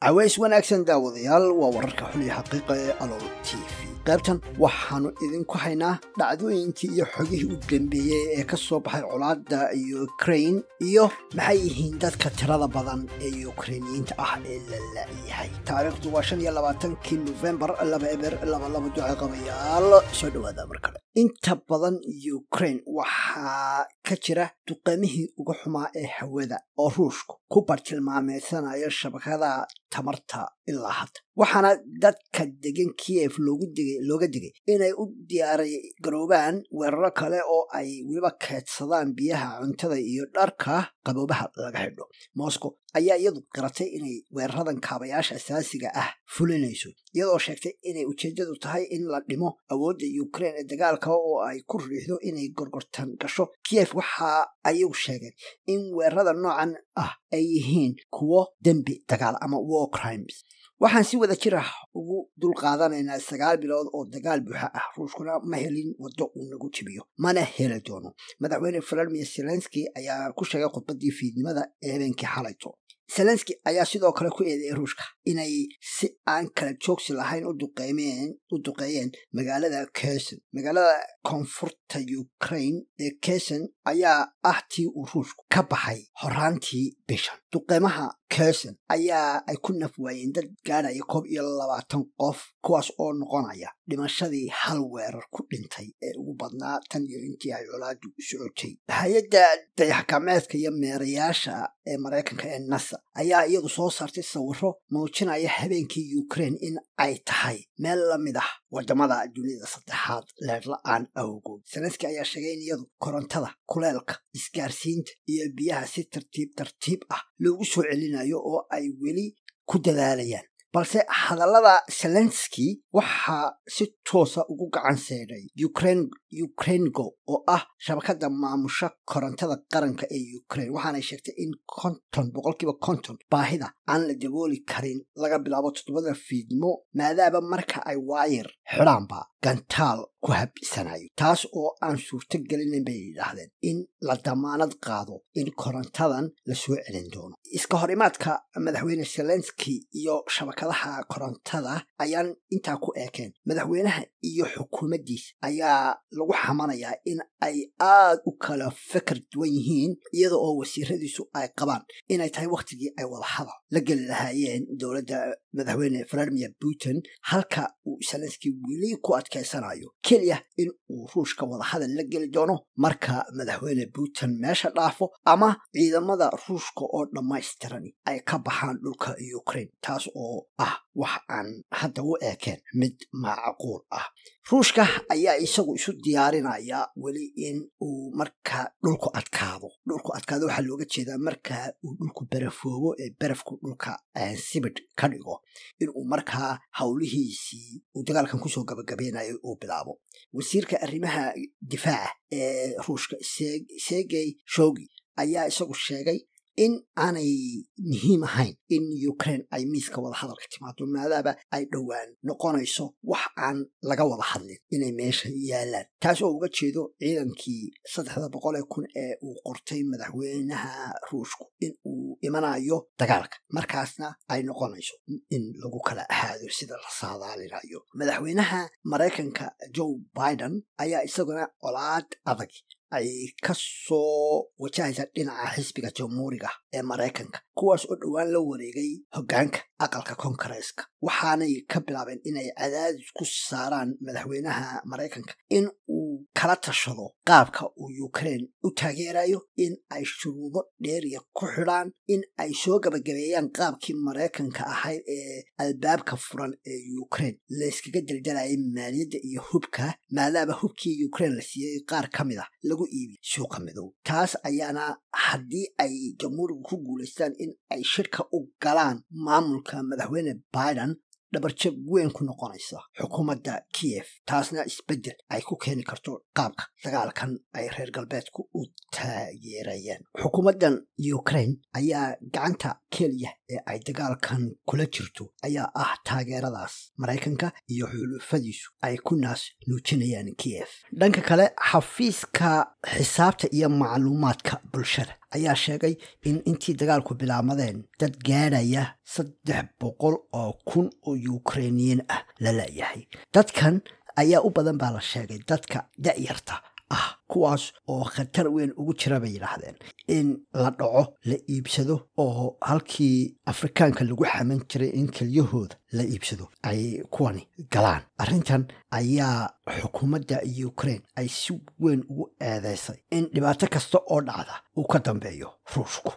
cawaays wanaagsan daawadayaal waa wararka xulaya xaqiiqa ee alool t v qaybtan waxaannu idinku haynaa dhacdooyinkii iyo xogihii u dambeeyey ee ka soo baxay colaadda yukrain iyo maxay yihiin dadka tirada badan ee yukrainiyiinta ah ee la la'yahay taariikhdu waa shan iyo labaatankii nofembar laba eber laba laba duce qabayaal soo dhowaada mar kale inta badan yukrain waxaa ka jira duqaamihii ugu xumaa ee hawada oo ruushku ku bartilmaamaysanaya shabakada tamarta ilaa hadda waxaana dadka degan kiev looga digay inay u diyaaray garoobaan weeraro kale oo ay weliba keedsadaan biyaha cuntada iyo dharka qaboobaha laga xidho moscow ayaa iyadu qiratay inay weeraradan kaabayaasha asaasiga ah fulinayso iyadoo sheegtay inay ujeedadu tahay in la dhimo awoodda ukrein ee dagaalka oo ay ku riixdo inay gorgortan gasho kiyef waxa ayagu sheegeen in weerarada noocan ah ay yihiin kuwo dembi dagaal ama war crimes waxaan si wada jir ah ugu dul qaadanaynaa sagaal bilood oo dagaal buuxa ah ruushkuna ma helin waddo uu nagu jibiyo mana heli doono madaxweyne valadimir zelenski ayaa ku sheegay khudbaddii fiidnimada ee habeenkii xalayto zelenski ayaa sidoo kale ku eedeeyay ruushka inay si aan kala joogsi lahayn uduqeymeen u duqeeyeen magaalada kerson magaalada koonfurta ukraine ee keson ayaa ah tii uu ruushku ka baxay horaantii bishan duqeymaha kerson ayaa ay ku naf waayeen dad gaadhaya koob iyo labaatan qof kuwaas oo noqonaya dhimashadii hal weerar ku dhintay ee ugu badnaa tan iyo intii ay colaadu socotay hay-adda dayaxgameedka iyo meerayaasha ee maraykanka ee nasa ayaa iyadu soo saartay sawirro muujinaya habeenkii ukrein in ay tahay meel la mid ah waddamada dunida saddexaad leedla'aan awgood sanadkii ayaa sheegay in iyadu korontada kuleelka isgaarsiinta iyo biyaha si tartiib tartiib ah loogu soo celinayo oo ay weli ku dadaalayaan balse hadallada zelenski waxaa si toosa ugu gacan seedhay ukraingo oo ah shabakada maamusha korontada qaranka ee ukraine waxaanay sheegtay in konton boqolkiiba konton baahida aan la dabooli karin laga bilaabo toddobada fiidnimo maadaaba marka ay waayar xidhaanba gantaal ku habisanayo taas oo aan suurto gelinayn bay yidhaahdeen in la damaanad qaado in korontadan la soo celin doono iska hor imaadka madaxweyne selenski iyo shabakadaha korontada ayaan intaa ku eekeen madaxweynaha iyo xukuumaddiis ayaa lagu xamanayaa in ay aad u kala fikar duwan yihiin iyada oo wasiiradiisu ay qabaan inay tahay wakhtigii ay wadahada la geli lahaayeen dowladda madaxweyne vladimir putin halka uu selenski weli ku ad adkaysanayo keliya in uu ruushka wadahadal la geli doono marka madaxweyne putin meesha dhaafo ama ciidamada ruushka oo dhammaystirani ay ka baxaan dhulka ukrain taas oo ah wax aan hadda u eekeen mid macquul ah ruushka ayaa isagu isu diyaarinaya weli in uu marka dhulku adkaado dhulku adkaado waxaa looga jeedaa marka uu dhulku barafoobo ee barafku dhulka sibid ka dhigo inuu markaa howlihiisii uu dagaalkan kusoo gabagabeynayo uu bilaabo wasiirka arrimaha difaaca ee ruushka segey shogi ayaa isagu sheegay in aanay muhiim ahayn in ukraine ay miiska wadahadalka timaado maadaaba ay dhowaan noqonayso wax aan laga wada hadlin inay meesha yaalaan taas oo uga jeedo ciidankii saddexda boqole kun ee uu qortay madaxweynaha ruushku in uu imanayo dagaalka markaasna ay noqonayso in lagu kala ahaado sida la saadaalinayo madaxweynaha maraykanka joe biden ayaa isaguna colaad adag ay ka soo wajahaysaa dhinaca xisbiga jamhuuriga ee maraykanka kuwaas oo dhowaan la wareegay hoggaanka aqalka kongareeska waxaanay ka bilaabeen inay cadaadis ku saaraan madaxweynaha maraykanka in uu kala tashado qaabka uu yukrain u taageerayo in ay shuruudo dheeriya ku xidhaan in ay soo gabagabeeyaan qaabkii maraykanka ahayd ee albaabka furan ee yukrain layskaga daldalayay maaliyadda iyo hubka maadaama hubkii yukrain la siiyey qaar ka mid a ah, lagu iibiy suuqa midow taas ayaana haddii ay jamhuurigu ku guulaystaan in ay shirka u galaan maamulka madaxweyne biden dhabarjab weyn ku noqonaysa xukuumadda kiyev taasna isbeddel ay ku keeni karto qaabka dagaalkan ay reer galbeedku u taageerayaan xukuumaddan ukraine ayaa gacanta keliya ee ay dagaalkan kula jirto ayaa ah taageeradaas maraykanka iyo xulufadiisu ay ku naas nuujinayaan kiyev dhanka kale xafiiska xisaabta iyo macluumaadka bulshada ayaa sheegay in intii dagaalku bilaabmadeen dad gaadhaya saddex boqol oo kun oo yukrainiyin ah la la'yahay dadkan ayaa u badan baa la sheegay dadka da'yarta kuwaas oo khatar weyn ugu jira bay yidhaahdeen in la dhaco la iibsado oo halkii afrikaanka lagu xaman jiray in kelyahooda la iibsado ay kuwani galaan arrintan ayaa xukuumadda ukraine ay si weyn ugu eedeysay in dhibaato kasta oo dhacda uu ka dambeeyo ruushku